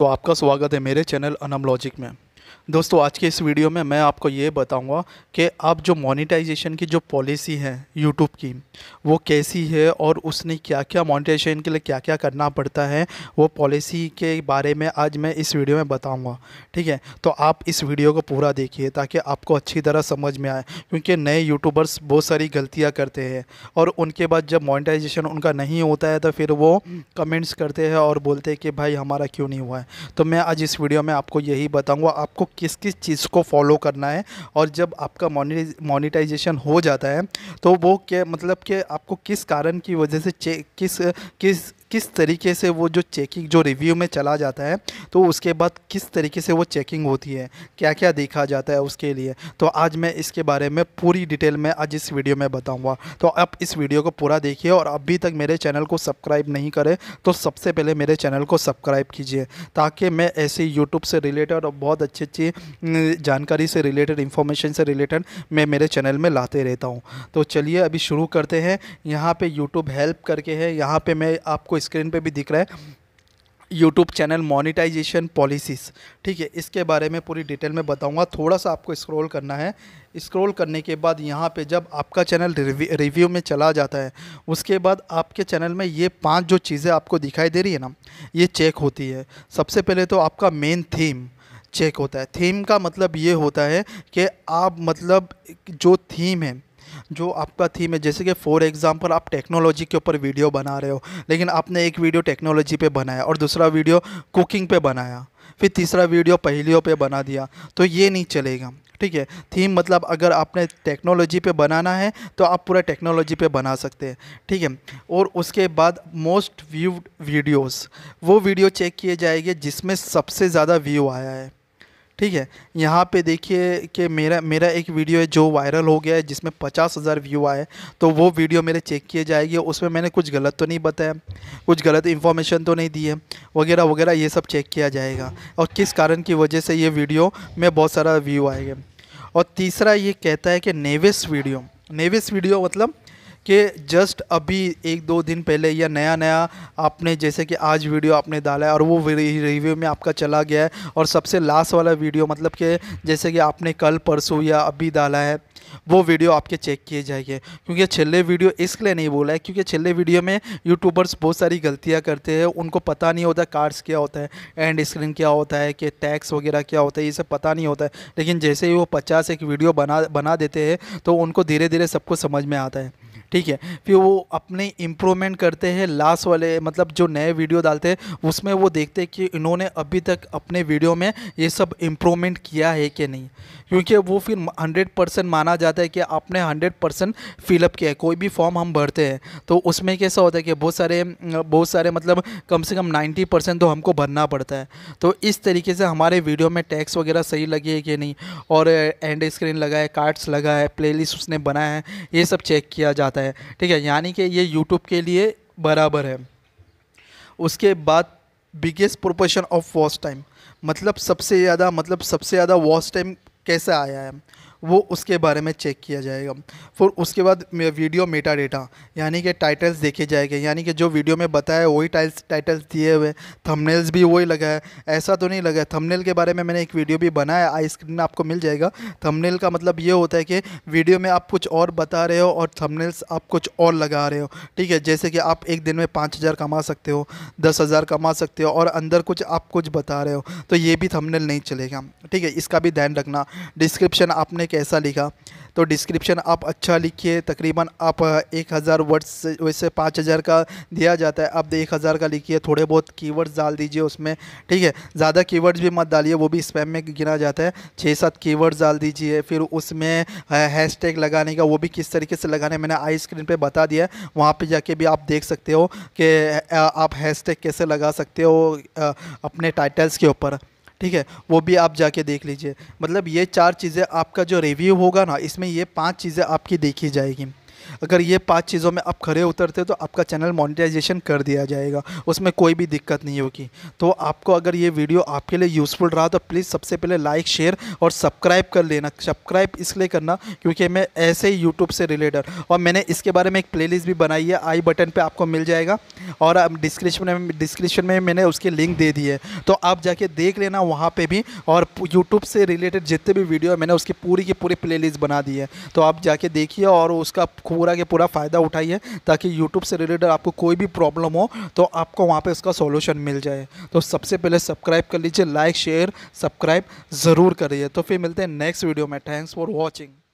तो आपका स्वागत है मेरे चैनल अनम लॉजिक में दोस्तों आज के इस वीडियो में मैं आपको ये बताऊंगा कि आप जो मोनेटाइजेशन की जो पॉलिसी है यूट्यूब की वो कैसी है और उसने क्या क्या मोनेटाइजेशन के लिए क्या क्या करना पड़ता है वो पॉलिसी के बारे में आज मैं इस वीडियो में बताऊंगा ठीक है तो आप इस वीडियो को पूरा देखिए ताकि आपको अच्छी तरह समझ में आए क्योंकि नए यूट्यूबर्स बहुत सारी गलतियाँ करते हैं और उनके बाद जब मोनिटाइजेशन उनका नहीं होता है तो फिर वो कमेंट्स करते हैं और बोलते हैं कि भाई हमारा क्यों नहीं हुआ है तो मैं आज इस वीडियो में आपको यही बताऊँगा आप आपको किस किस चीज़ को फॉलो करना है और जब आपका मोनिटाइजेशन हो जाता है तो वो क्या मतलब कि आपको किस कारण की वजह से किस किस किस तरीके से वो जो चेकिंग जो रिव्यू में चला जाता है तो उसके बाद किस तरीके से वो चेकिंग होती है क्या क्या देखा जाता है उसके लिए तो आज मैं इसके बारे में पूरी डिटेल में आज इस वीडियो में बताऊँगा तो आप इस वीडियो को पूरा देखिए और अभी तक मेरे चैनल को सब्सक्राइब नहीं करें तो सबसे पहले मेरे चैनल को सब्सक्राइब कीजिए ताकि मैं ऐसे यूट्यूब से रिलेटेड और बहुत अच्छी अच्छी जानकारी से रिलेटेड इन्फॉर्मेशन से रिलेटेड मैं मेरे चैनल में लाते रहता हूँ तो चलिए अभी शुरू करते हैं यहाँ पे यूट्यूब हेल्प करके है यहाँ पे मैं आपको स्क्रीन पे भी दिख रहा है यूट्यूब चैनल मोनिटाइजेशन पॉलिसीज़ ठीक है इसके बारे में पूरी डिटेल में बताऊंगा थोड़ा सा आपको स्क्रॉल करना है स्क्रॉल करने के बाद यहाँ पे जब आपका चैनल रिव्यू में चला जाता है उसके बाद आपके चैनल में ये पांच जो चीज़ें आपको दिखाई दे रही है ना ये चेक होती है सबसे पहले तो आपका मेन थीम चेक होता है थीम का मतलब ये होता है कि आप मतलब जो थीम है जो आपका थीम है जैसे कि फॉर एग्ज़ाम्पल आप टेक्नोलॉजी के ऊपर वीडियो बना रहे हो लेकिन आपने एक वीडियो टेक्नोलॉजी पे बनाया और दूसरा वीडियो कुकिंग पे बनाया फिर तीसरा वीडियो पहलियों पे बना दिया तो ये नहीं चलेगा ठीक है थीम मतलब अगर आपने टेक्नोलॉजी पे बनाना है तो आप पूरा टेक्नोलॉजी पे बना सकते हैं ठीक है और उसके बाद मोस्ट व्यूड वीडियोस वो वीडियो चेक किए जाएंगे जिसमें सबसे ज़्यादा व्यू आया है ठीक है यहाँ पे देखिए कि मेरा मेरा एक वीडियो है जो वायरल हो गया है जिसमें पचास हज़ार व्यू आए तो वो वीडियो मेरे चेक किए जाएगी उसमें मैंने कुछ गलत तो नहीं बताया कुछ गलत इन्फॉर्मेशन तो नहीं दी है वगैरह वगैरह ये सब चेक किया जाएगा और किस कारण की वजह से ये वीडियो में बहुत सारा व्यू आएगा और तीसरा ये कहता है कि नेविस वीडियो नेविस वीडियो मतलब कि जस्ट अभी एक दो दिन पहले या नया नया आपने जैसे कि आज वीडियो आपने डाला है और वो रिव्यू में आपका चला गया है और सबसे लास्ट वाला वीडियो मतलब कि जैसे कि आपने कल परसों या अभी डाला है वो वीडियो आपके चेक किए जाएंगे क्योंकि छिले वीडियो इसलिए नहीं बोला है क्योंकि छिले वीडियो में यूट्यूबर्स बहुत सारी गलतियाँ करते हैं उनको पता नहीं होता कार्ड्स क्या होता है एंड स्क्रीन क्या होता है कि टैक्स वगैरह क्या होता है ये सब पता नहीं होता है लेकिन जैसे ही वो पचास एक वीडियो बना बना देते हैं तो उनको धीरे धीरे सबको समझ में आता है ठीक है फिर वो अपने इम्प्रूवमेंट करते हैं लास्ट वाले मतलब जो नए वीडियो डालते हैं उसमें वो देखते हैं कि इन्होंने अभी तक अपने वीडियो में ये सब इम्प्रूवमेंट किया है कि नहीं क्योंकि वो फिर हंड्रेड परसेंट माना जाता है कि आपने हंड्रेड परसेंट फिलअप किया है कोई भी फॉर्म हम भरते हैं तो उसमें कैसा होता है कि बहुत सारे बहुत सारे मतलब कम से कम नाइन्टी परसेंट तो हमको भरना पड़ता है तो इस तरीके से हमारे वीडियो में टैक्स वगैरह सही लगी है कि नहीं और एंड स्क्रीन लगा है कार्ड्स लगा है प्ले उसने बनाया है ये सब चेक किया जाता है ठीक है यानी कि ये यूट्यूब के लिए बराबर है उसके बाद biggest proportion of watch time मतलब सबसे ज़्यादा मतलब सबसे ज़्यादा वॉच टाइम कैसे आया है वो उसके बारे में चेक किया जाएगा फिर उसके बाद वीडियो मेटा डेटा यानी कि टाइटल्स देखे जाएंगे यानी कि जो वीडियो में बताया वही टाइल्स टाइटल्स दिए हुए थंबनेल्स भी वही लगा है ऐसा तो नहीं लगा है थंबनेल के बारे में मैंने एक वीडियो भी बनाया आई स्क्रीन में आपको मिल जाएगा थंबनेल का मतलब ये होता है कि वीडियो में आप कुछ और बता रहे हो और थमनेल्स आप कुछ और लगा रहे हो ठीक है जैसे कि आप एक दिन में पाँच हज़ार कमा सकते हो दस हज़ार कमा सकते हो और अंदर कुछ आप कुछ बता रहे हो तो ये भी थमनेल नहीं चलेगा ठीक है इसका भी ध्यान रखना डिस्क्रिप्शन आपने कैसा लिखा तो डिस्क्रिप्शन आप अच्छा लिखिए तकरीबन आप एक हज़ार वर्ड्स वैसे पाँच हज़ार का दिया जाता है आप एक हज़ार का लिखिए थोड़े बहुत कीवर्ड्स डाल दीजिए उसमें ठीक है ज़्यादा कीवर्ड्स भी मत डालिए वो भी स्पैम में गिना जाता है छः सात कीवर्ड्स डाल दीजिए फिर उसमें हैशटैग लगाने का वो भी किस तरीके से लगाने मैंने आई स्क्रीन पर बता दिया है वहाँ पर जाके भी आप देख सकते हो कि आप हैश कैसे लगा सकते हो अपने टाइटल्स के ऊपर ठीक है वो भी आप जाके देख लीजिए मतलब ये चार चीज़ें आपका जो रिव्यू होगा ना इसमें ये पाँच चीज़ें आपकी देखी जाएगी अगर ये पांच चीज़ों में आप खड़े उतरते तो आपका चैनल मोनिटाइजेशन कर दिया जाएगा उसमें कोई भी दिक्कत नहीं होगी तो आपको अगर ये वीडियो आपके लिए यूज़फुल रहा तो प्लीज़ सबसे पहले लाइक शेयर और सब्सक्राइब कर लेना सब्सक्राइब इसलिए करना क्योंकि मैं ऐसे ही यूट्यूब से रिलेटेड और मैंने इसके बारे में एक प्ले भी बनाई है आई बटन पर आपको मिल जाएगा और डिस्क्रिप्शन में डिस्क्रिप्शन में मैंने उसकी लिंक दे दी है तो आप जाके देख लेना वहाँ पर भी और यूट्यूब से रिलेटेड जितने भी वीडियो है मैंने उसकी पूरी की पूरी प्लेलिस्ट बना दी है तो आप जाके देखिए और उसका खूब पूरा के पूरा फ़ायदा उठाइए ताकि यूट्यूब से रिलेटेड आपको कोई भी प्रॉब्लम हो तो आपको वहाँ पर उसका सोल्यूशन मिल जाए तो सबसे पहले सब्सक्राइब कर लीजिए लाइक शेयर सब्सक्राइब ज़रूर करिए तो फिर मिलते हैं नेक्स्ट वीडियो में थैंक्स फॉर वॉचिंग